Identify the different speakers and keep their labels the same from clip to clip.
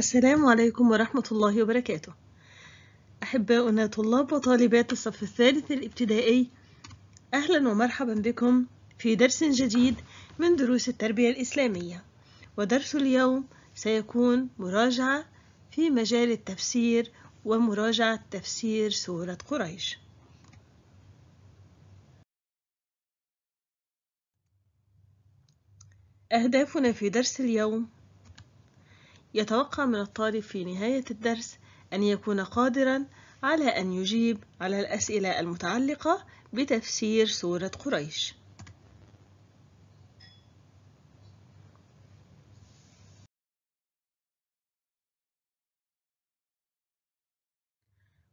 Speaker 1: السلام عليكم ورحمة الله وبركاته أحباؤنا طلاب وطالبات الصف الثالث الابتدائي أهلا ومرحبا بكم في درس جديد من دروس التربية الإسلامية ودرس اليوم سيكون مراجعة في مجال التفسير ومراجعة تفسير سورة قريش أهدافنا في درس اليوم يتوقع من الطالب في نهاية الدرس أن يكون قادرًا على أن يجيب على الأسئلة المتعلقة بتفسير سورة قريش.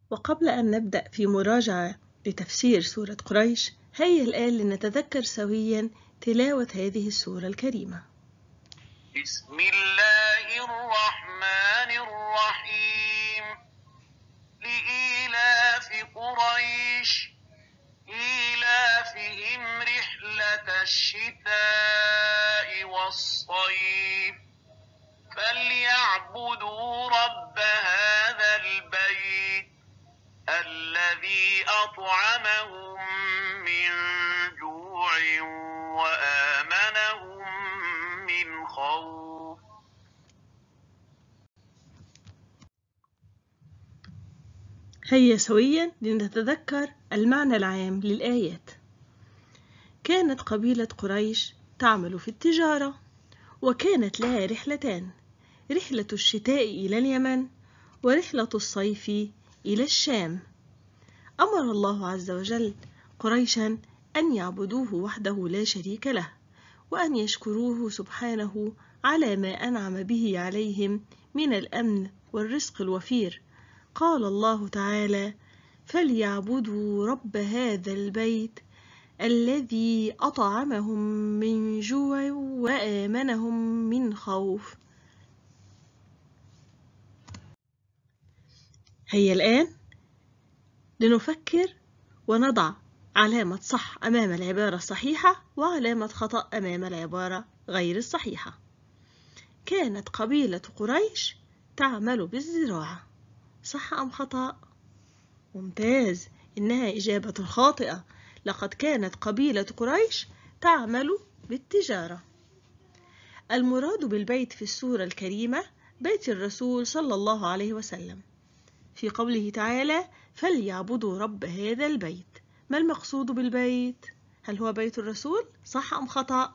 Speaker 1: وقبل أن نبدأ في مراجعة لتفسير سورة قريش، هيا الآن لنتذكر سويًا تلاوة هذه السورة الكريمة. بسم الله الشتاء والصيف فليعبدوا رب هذا البيت الذي أطعمهم من جوع وآمنهم من خوف هيا سويا لنتذكر المعنى العام للآيات كانت قبيلة قريش تعمل في التجارة وكانت لها رحلتان رحلة الشتاء إلى اليمن ورحلة الصيف إلى الشام أمر الله عز وجل قريشا أن يعبدوه وحده لا شريك له وأن يشكروه سبحانه على ما أنعم به عليهم من الأمن والرزق الوفير قال الله تعالى فليعبدوا رب هذا البيت الذي أطعمهم من جوع وآمنهم من خوف هيا الآن لنفكر ونضع علامة صح أمام العبارة الصحيحة وعلامة خطأ أمام العبارة غير الصحيحة كانت قبيلة قريش تعمل بالزراعة صح أم خطأ؟ ممتاز إنها إجابة خاطئة لقد كانت قبيلة قريش تعمل بالتجارة المراد بالبيت في السورة الكريمة بيت الرسول صلى الله عليه وسلم في قوله تعالى فليعبدوا رب هذا البيت ما المقصود بالبيت؟ هل هو بيت الرسول؟ صح أم خطأ؟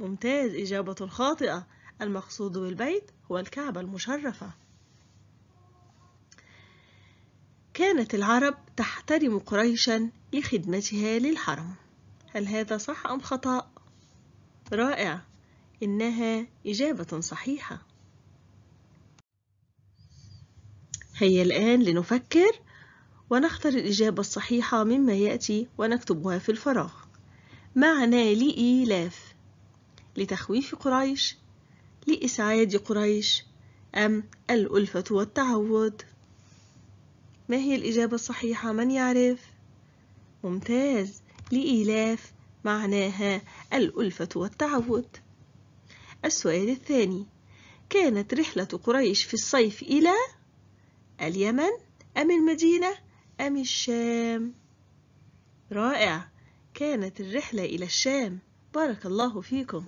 Speaker 1: ممتاز إجابة خاطئة المقصود بالبيت هو الكعبة المشرفة كانت العرب تحترم قريشا لخدمتها للحرم هل هذا صح أم خطأ؟ رائع إنها إجابة صحيحة هيا الآن لنفكر ونختر الإجابة الصحيحة مما يأتي ونكتبها في الفراغ معنى لإيلاف لتخويف قريش لإسعاد قريش أم الألفة والتعود؟ ما هي الإجابة الصحيحة من يعرف؟ ممتاز لإيلاف معناها الألفة والتعود السؤال الثاني كانت رحلة قريش في الصيف إلى اليمن أم المدينة أم الشام رائع كانت الرحلة إلى الشام بارك الله فيكم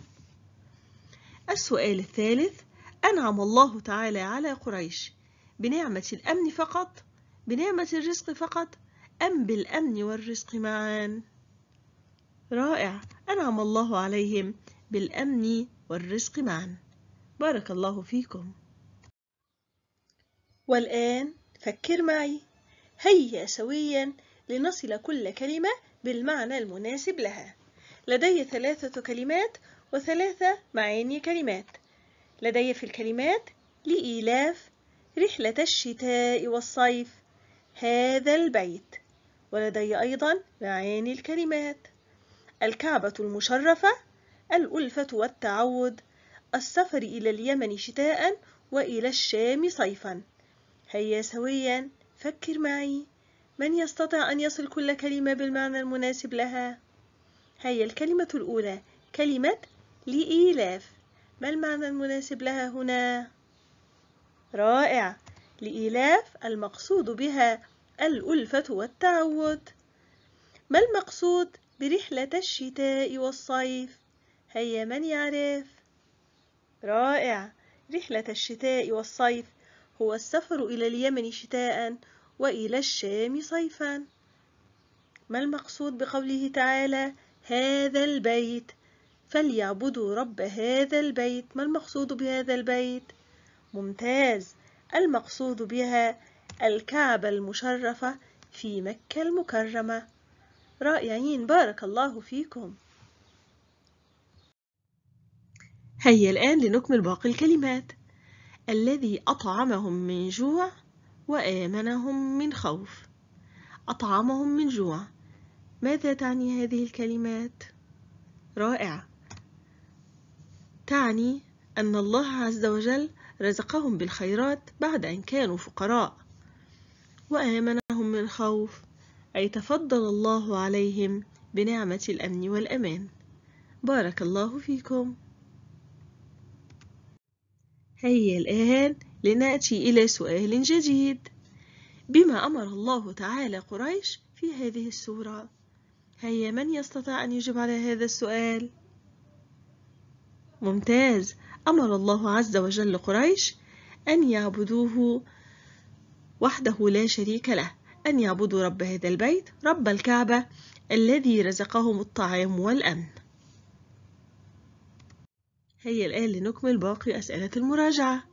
Speaker 1: السؤال الثالث أنعم الله تعالى على قريش بنعمة الأمن فقط بنعمة الرزق فقط أم بالأمن والرزق معا رائع أنعم الله عليهم بالأمن والرزق معا بارك الله فيكم والآن فكر معي هيا سويا لنصل كل كلمة بالمعنى المناسب لها لدي ثلاثة كلمات وثلاثة معاني كلمات لدي في الكلمات لإيلاف رحلة الشتاء والصيف هذا البيت ولدي أيضا معاني الكلمات الكعبة المشرفة الألفة والتعود السفر إلى اليمن شتاء وإلى الشام صيفا هيا سويا فكر معي من يستطع أن يصل كل كلمة بالمعنى المناسب لها؟ هيا الكلمة الأولى كلمة لإيلاف ما المعنى المناسب لها هنا؟ رائع لإيلاف المقصود بها الألفة والتعود ما المقصود برحلة الشتاء والصيف هيا من يعرف رائع رحلة الشتاء والصيف هو السفر إلى اليمن شتاء وإلى الشام صيفا ما المقصود بقوله تعالى هذا البيت فليعبدوا رب هذا البيت ما المقصود بهذا البيت ممتاز المقصود بها الكعبة المشرفة في مكة المكرمة رائعين بارك الله فيكم هيا الآن لنكمل باقي الكلمات الذي أطعمهم من جوع وآمنهم من خوف أطعمهم من جوع ماذا تعني هذه الكلمات؟ رائع تعني أن الله عز وجل رزقهم بالخيرات بعد أن كانوا فقراء وآمنهم من خوف أي تفضل الله عليهم بنعمة الأمن والأمان بارك الله فيكم هيا الآن لنأتي إلى سؤال جديد بما أمر الله تعالى قريش في هذه السورة هيا من يستطيع أن يجب على هذا السؤال؟ ممتاز أمر الله عز وجل قريش أن يعبدوه وحده لا شريك له أن يعبدوا رب هذا البيت رب الكعبة الذي رزقهم الطعام والأمن هيا الآن لنكمل باقي أسئلة المراجعة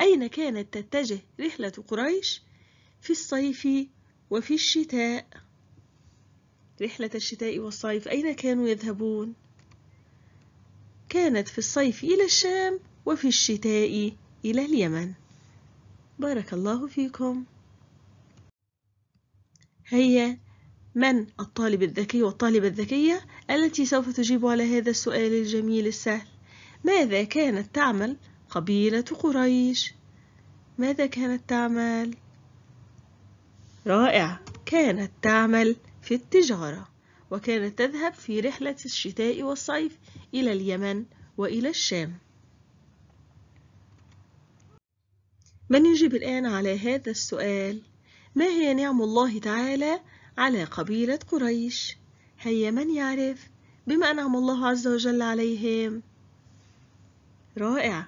Speaker 1: أين كانت تتجه رحلة قريش في الصيف وفي الشتاء؟ رحلة الشتاء والصيف أين كانوا يذهبون؟ كانت في الصيف إلى الشام وفي الشتاء إلى اليمن بارك الله فيكم هيا من الطالب الذكي والطالبة الذكية التي سوف تجيب على هذا السؤال الجميل السهل ماذا كانت تعمل قبيلة قريش ماذا كانت تعمل رائع كانت تعمل في التجاره وكانت تذهب في رحلة الشتاء والصيف إلى اليمن وإلى الشام من يجيب الآن على هذا السؤال ما هي نعم الله تعالى على قبيلة قريش هيا من يعرف بما أنعم الله عز وجل عليهم رائع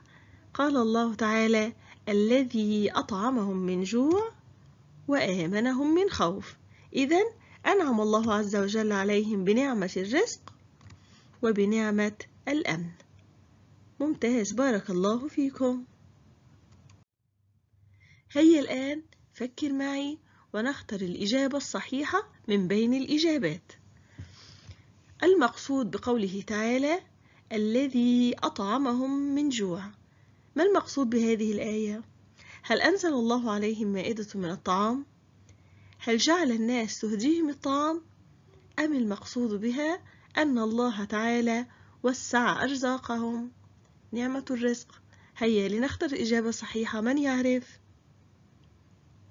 Speaker 1: قال الله تعالى الذي أطعمهم من جوع وآمنهم من خوف إذن أنعم الله عز وجل عليهم بنعمة الرزق وبنعمة الأمن ممتاز بارك الله فيكم هيا الآن فكر معي ونختر الإجابة الصحيحة من بين الإجابات المقصود بقوله تعالى الذي أطعمهم من جوع ما المقصود بهذه الآية؟ هل أنزل الله عليهم مائدة من الطعام؟ هل جعل الناس تهديهم الطعام أم المقصود بها أن الله تعالى وسع أرزاقهم نعمة الرزق هيا لنختر إجابة صحيحة من يعرف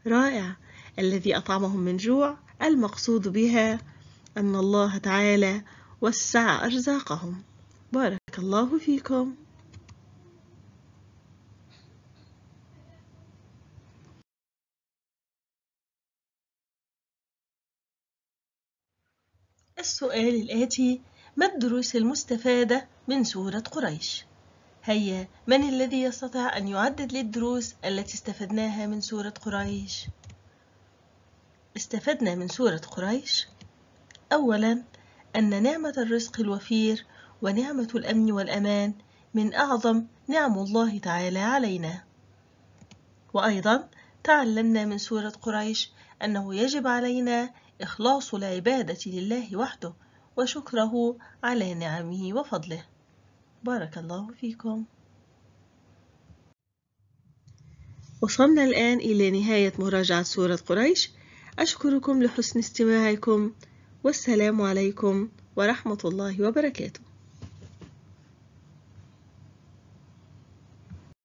Speaker 1: رائع الذي أطعمهم من جوع المقصود بها أن الله تعالى وسع أرزاقهم بارك الله فيكم السؤال الآتي ما الدروس المستفادة من سورة قريش؟ هيا من الذي يستطيع أن يعدد للدروس التي استفدناها من سورة قريش؟ استفدنا من سورة قريش أولا أن نعمة الرزق الوفير ونعمة الأمن والأمان من أعظم نعم الله تعالى علينا وأيضا تعلمنا من سورة قريش أنه يجب علينا إخلاص العبادة لله وحده وشكره على نعمه وفضله بارك الله فيكم وصلنا الآن إلى نهاية مراجعة سورة قريش أشكركم لحسن استماعكم والسلام عليكم ورحمة الله وبركاته